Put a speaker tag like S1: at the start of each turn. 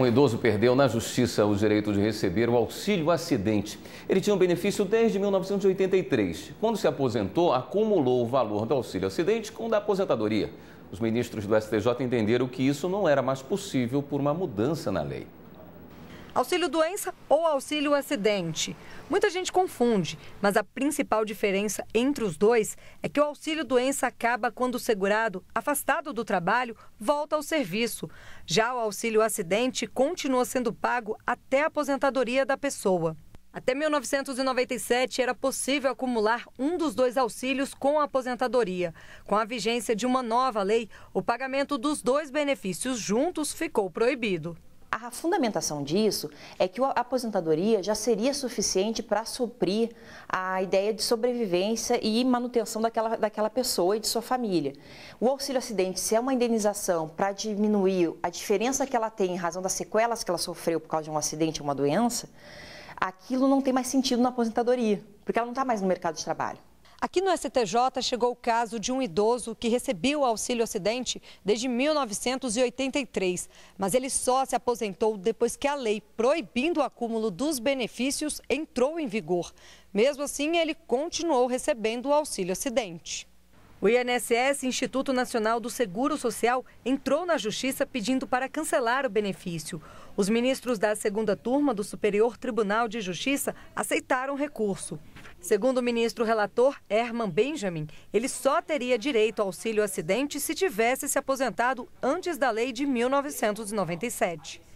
S1: Um idoso perdeu na justiça o direito de receber o auxílio acidente. Ele tinha um benefício desde 1983. Quando se aposentou, acumulou o valor do auxílio acidente com o da aposentadoria. Os ministros do STJ entenderam que isso não era mais possível por uma mudança na lei
S2: auxílio doença ou auxílio acidente. Muita gente confunde, mas a principal diferença entre os dois é que o auxílio doença acaba quando o segurado, afastado do trabalho, volta ao serviço. Já o auxílio acidente continua sendo pago até a aposentadoria da pessoa. Até 1997 era possível acumular um dos dois auxílios com a aposentadoria. Com a vigência de uma nova lei, o pagamento dos dois benefícios juntos ficou proibido.
S3: A fundamentação disso é que a aposentadoria já seria suficiente para suprir a ideia de sobrevivência e manutenção daquela, daquela pessoa e de sua família. O auxílio acidente, se é uma indenização para diminuir a diferença que ela tem em razão das sequelas que ela sofreu por causa de um acidente ou uma doença, aquilo não tem mais sentido na aposentadoria, porque ela não está mais no mercado de
S2: trabalho. Aqui no STJ chegou o caso de um idoso que recebeu o auxílio acidente desde 1983, mas ele só se aposentou depois que a lei proibindo o acúmulo dos benefícios entrou em vigor. Mesmo assim, ele continuou recebendo o auxílio acidente. O INSS, Instituto Nacional do Seguro Social, entrou na justiça pedindo para cancelar o benefício. Os ministros da segunda turma do Superior Tribunal de Justiça aceitaram recurso. Segundo o ministro relator Herman Benjamin, ele só teria direito ao auxílio acidente se tivesse se aposentado antes da lei de 1997.